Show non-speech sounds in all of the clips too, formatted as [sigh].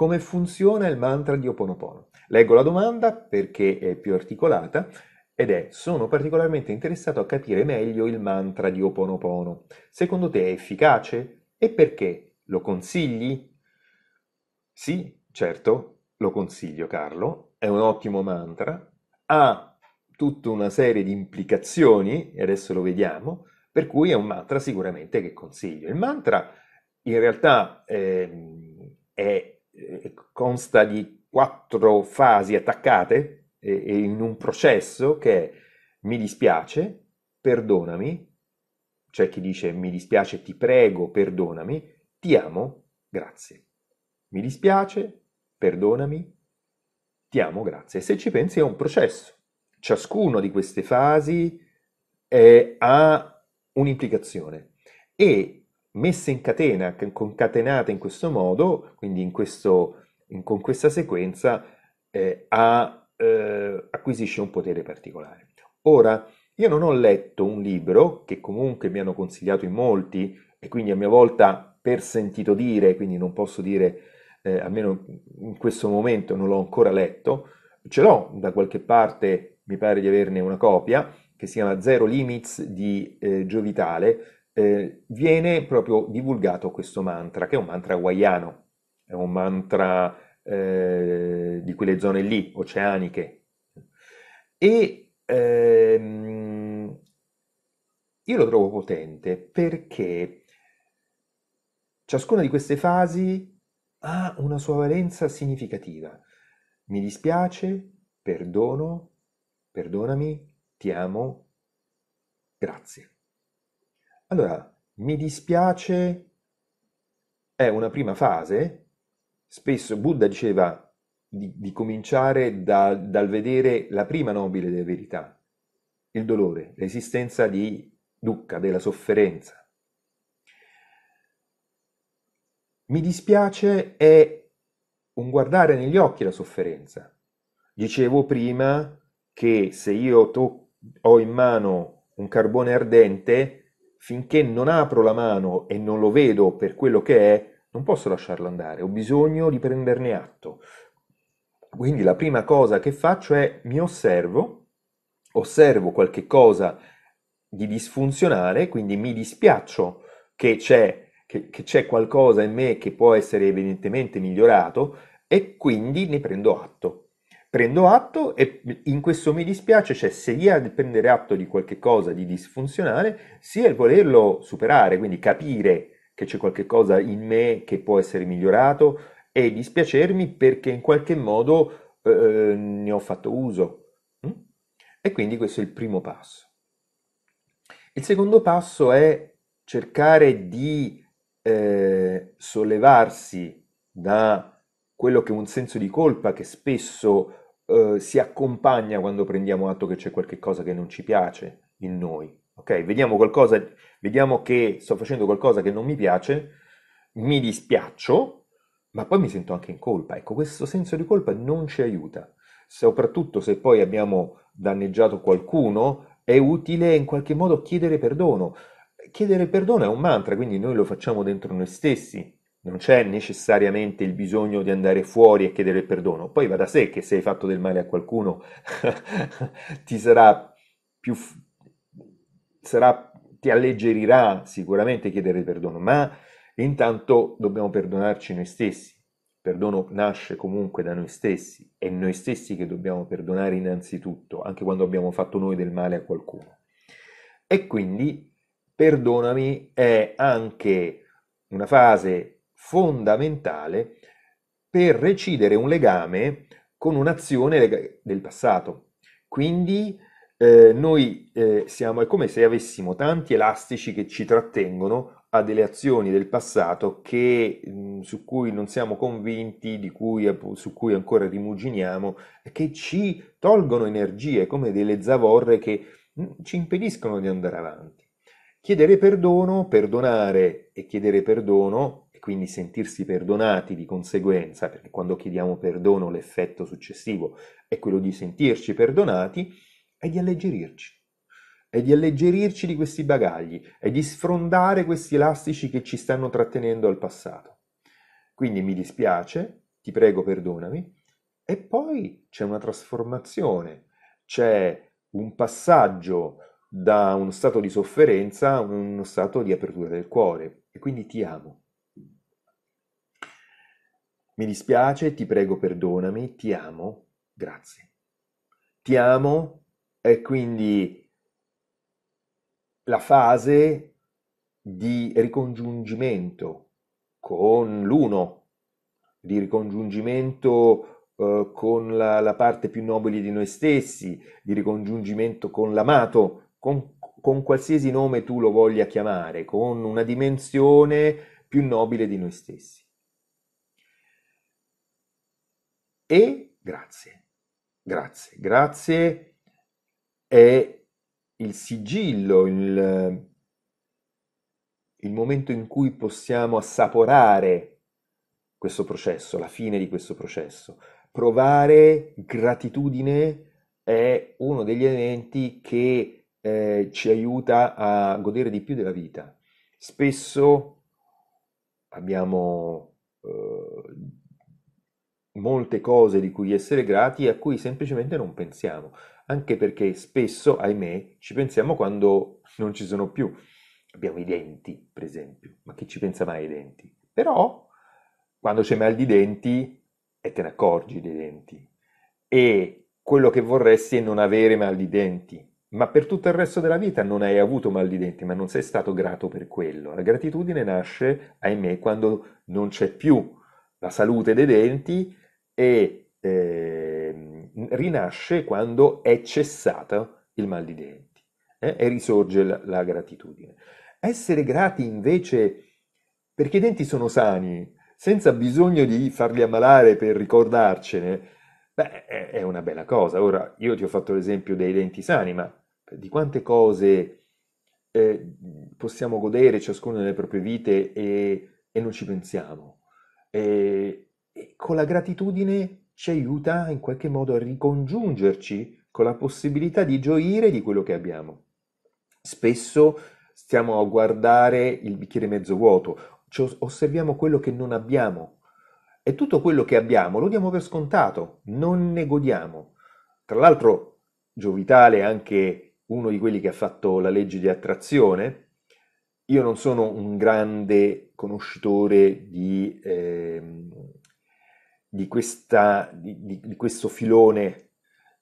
Come funziona il mantra di Ho Oponopono? Leggo la domanda perché è più articolata ed è sono particolarmente interessato a capire meglio il mantra di Ho Oponopono. Secondo te è efficace? E perché? Lo consigli? Sì, certo, lo consiglio Carlo, è un ottimo mantra, ha tutta una serie di implicazioni, e adesso lo vediamo, per cui è un mantra sicuramente che consiglio. Il mantra in realtà eh, è eh, consta di quattro fasi attaccate e in un processo che è mi dispiace, perdonami, c'è chi dice mi dispiace, ti prego, perdonami, ti amo, grazie. Mi dispiace, perdonami, ti amo, grazie. E se ci pensi è un processo. Ciascuna di queste fasi è, ha un'implicazione e messe in catena, concatenate in questo modo, quindi in questo, in, con questa sequenza, eh, a, eh, acquisisce un potere particolare. Ora, io non ho letto un libro che comunque mi hanno consigliato in molti e quindi a mia volta per sentito dire, quindi non posso dire, eh, almeno in questo momento non l'ho ancora letto, ce l'ho da qualche parte, mi pare di averne una copia, che si chiama Zero Limits di eh, Giovitale, eh, viene proprio divulgato questo mantra, che è un mantra hawaiano, è un mantra eh, di quelle zone lì, oceaniche. E ehm, io lo trovo potente perché ciascuna di queste fasi ha una sua valenza significativa. Mi dispiace, perdono, perdonami, ti amo, grazie. Allora, mi dispiace è una prima fase. Spesso Buddha diceva di, di cominciare da- dal vedere la prima nobile della verità, il dolore, l'esistenza di dukkha, della sofferenza. Mi dispiace è un guardare negli occhi la sofferenza. Dicevo prima che se io ho in mano un carbone ardente, finché non apro la mano e non lo vedo per quello che è, non posso lasciarlo andare, ho bisogno di prenderne atto. Quindi la prima cosa che faccio è mi osservo, osservo qualche cosa di disfunzionale, quindi mi dispiaccio che c'è, che, che c'è qualcosa in me che può essere evidentemente migliorato e quindi ne prendo atto prendo atto e in questo mi dispiace cioè sia il prendere atto di qualche cosa di disfunzionale, sia il volerlo superare, quindi capire che c'è qualche cosa in me che può essere migliorato e dispiacermi perché in qualche modo eh, ne ho fatto uso. Mm? E quindi questo è il primo passo. Il secondo passo è cercare di eh, sollevarsi da quello che è un senso di colpa che spesso eh, si accompagna quando prendiamo atto che c'è qualcosa che non ci piace in noi. Ok, vediamo qualcosa, vediamo che sto facendo qualcosa che non mi piace, mi dispiaccio, ma poi mi sento anche in colpa. Ecco, questo senso di colpa non ci aiuta, soprattutto se poi abbiamo danneggiato qualcuno, è utile in qualche modo chiedere perdono. Chiedere perdono è un mantra, quindi noi lo facciamo dentro noi stessi, non c'è necessariamente il bisogno di andare fuori e chiedere perdono. Poi va da sé che se hai fatto del male a qualcuno [laughs] ti sarà più... Sarà, ti alleggerirà sicuramente chiedere perdono, ma intanto dobbiamo perdonarci noi stessi. Il perdono nasce comunque da noi stessi, è noi stessi che dobbiamo perdonare innanzitutto, anche quando abbiamo fatto noi del male a qualcuno. E quindi perdonami è anche una fase fondamentale per recidere un legame con un'azione del passato. Quindi eh, noi eh, siamo, è come se avessimo tanti elastici che ci trattengono a delle azioni del passato che, mh, mm, su cui non siamo convinti, cui, eh, su cui ancora rimuginiamo, che ci tolgono energie come delle zavorre che mh, mm, ci impediscono di andare avanti. Chiedere perdono, perdonare e chiedere perdono quindi sentirsi perdonati di conseguenza, perché quando chiediamo perdono l'effetto successivo è quello di sentirci perdonati, è di alleggerirci, è di alleggerirci di questi bagagli, è di sfrondare questi elastici che ci stanno trattenendo al passato. Quindi mi dispiace, ti prego perdonami, e poi c'è una trasformazione, c'è un passaggio da uno stato di sofferenza a uno stato di apertura del cuore, e quindi ti amo. Mi dispiace, ti prego perdonami, ti amo, grazie. Ti amo è quindi la fase di ricongiungimento con l'uno, di ricongiungimento eh, con la, la, parte più nobile di noi stessi, di ricongiungimento con l'amato, con, con qualsiasi nome tu lo voglia chiamare, con una dimensione più nobile di noi stessi. e grazie, grazie, grazie è il sigillo, il, il momento in cui possiamo assaporare questo processo, la fine di questo processo. Provare gratitudine è uno degli elementi che eh, ci aiuta a godere di più della vita. Spesso abbiamo eh, molte cose di cui essere grati e a cui semplicemente non pensiamo, anche perché spesso, ahimè, ci pensiamo quando non ci sono più. Abbiamo i denti, per esempio, ma chi ci pensa mai ai denti? Però, quando c'è mal di denti, e te ne accorgi dei denti, e quello che vorresti è non avere mal di denti, ma per tutto il resto della vita non hai avuto mal di denti, ma non sei stato grato per quello. La gratitudine nasce, ahimè, quando non c'è più la salute dei denti e eh, rinasce quando è cessato il mal di denti eh, e risorge la, la gratitudine. Essere grati invece perché i denti sono sani, senza bisogno di farli ammalare per ricordarcene, beh, è una bella cosa. Ora, io ti ho fatto l'esempio dei denti sani, ma di quante cose eh, possiamo godere ciascuno nelle proprie vite e, e non ci pensiamo e, e con la gratitudine ci aiuta in qualche modo a ricongiungerci con la possibilità di gioire di quello che abbiamo. Spesso stiamo a guardare il bicchiere mezzo vuoto, osserviamo quello che non abbiamo e tutto quello che abbiamo lo diamo per scontato, non ne godiamo. Tra l'altro Giovitale è anche uno di quelli che ha fatto la legge di attrazione, io non sono un grande conoscitore di, eh, di, questa, di, di questo filone,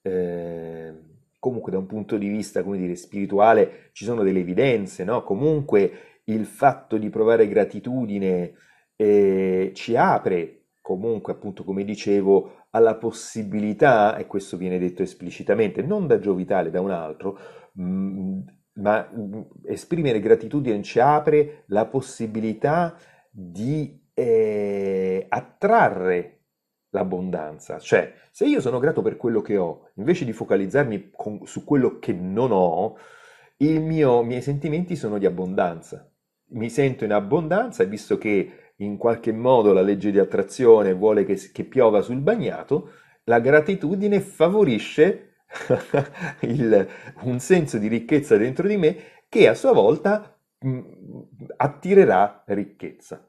eh, comunque da un punto di vista dire, spirituale ci sono delle evidenze, no? comunque il fatto di provare gratitudine eh, ci apre comunque, appunto come dicevo, alla possibilità, e questo viene detto esplicitamente, non da Giovitale, da un altro, mh, mm, ma esprimere gratitudine ci apre la possibilità di eh, attrarre l'abbondanza. Cioè, se io sono grato per quello che ho, invece di focalizzarmi con, su quello che non ho, i miei sentimenti sono di abbondanza. Mi sento in abbondanza e visto che in qualche modo la legge di attrazione vuole che, che piova sul bagnato, la gratitudine favorisce [laughs] il, un senso di ricchezza dentro di me che a sua volta mh, mm, attirerà ricchezza.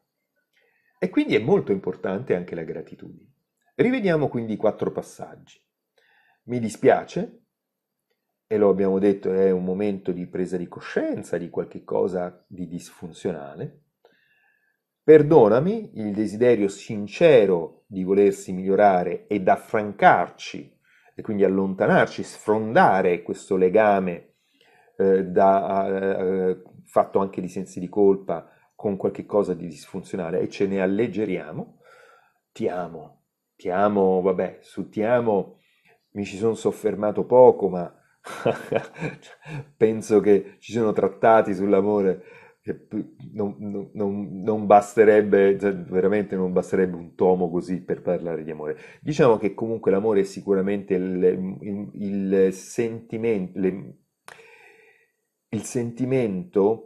E quindi è molto importante anche la gratitudine. Rivediamo quindi i quattro passaggi. Mi dispiace, e lo abbiamo detto, è un momento di presa di coscienza di qualche cosa di disfunzionale. Perdonami il desiderio sincero di volersi migliorare ed affrancarci e quindi allontanarci, sfrondare questo legame eh, da, eh, fatto anche di sensi di colpa con qualche cosa di disfunzionale e ce ne alleggeriamo. Ti amo, ti amo, vabbè, su ti amo mi ci sono soffermato poco, ma [laughs] cioè, penso che ci sono trattati sull'amore non, non, non basterebbe, cioè, veramente non basterebbe un tomo così per parlare di amore. Diciamo che comunque l'amore è sicuramente il, il, il sentimento, le, il sentimento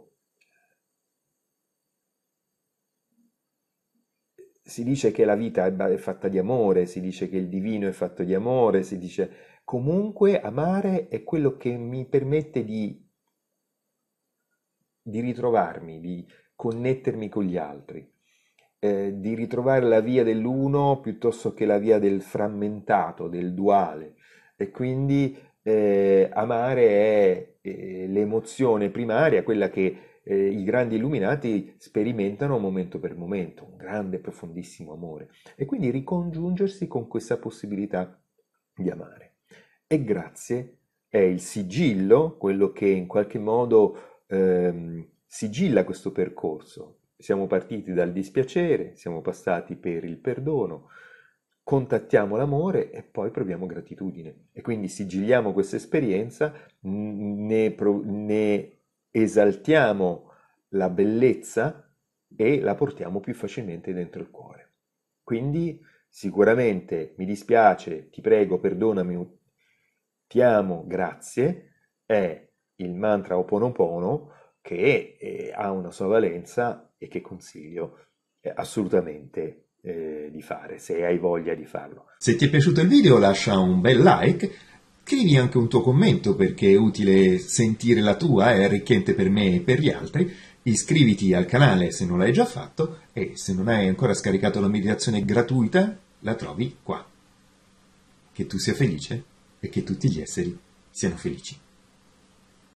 si dice che la vita è fatta di amore, si dice che il divino è fatto di amore, si dice comunque amare è quello che mi permette di di ritrovarmi, di connettermi con gli altri, eh, di ritrovare la via dell'uno piuttosto che la via del frammentato, del duale. E quindi eh, amare è eh, l'emozione primaria, quella che eh, i grandi illuminati sperimentano momento per momento, un grande, profondissimo amore. E quindi ricongiungersi con questa possibilità di amare. E grazie è il sigillo, quello che in qualche modo ehm, sigilla questo percorso. Siamo partiti dal dispiacere, siamo passati per il perdono, contattiamo l'amore e poi proviamo gratitudine. E quindi sigilliamo questa esperienza, ne, ne esaltiamo la bellezza e la portiamo più facilmente dentro il cuore. Quindi sicuramente mi dispiace, ti prego, perdonami, ti amo, grazie, è il mantra Oponopono che eh, ha una sua valenza e che consiglio eh, assolutamente eh, di fare se hai voglia di farlo. Se ti è piaciuto il video lascia un bel like, scrivi anche un tuo commento perché è utile sentire la tua, è arricchente per me e per gli altri. Iscriviti al canale se non l'hai già fatto e se non hai ancora scaricato la meditazione gratuita la trovi qua. Che tu sia felice e che tutti gli esseri siano felici.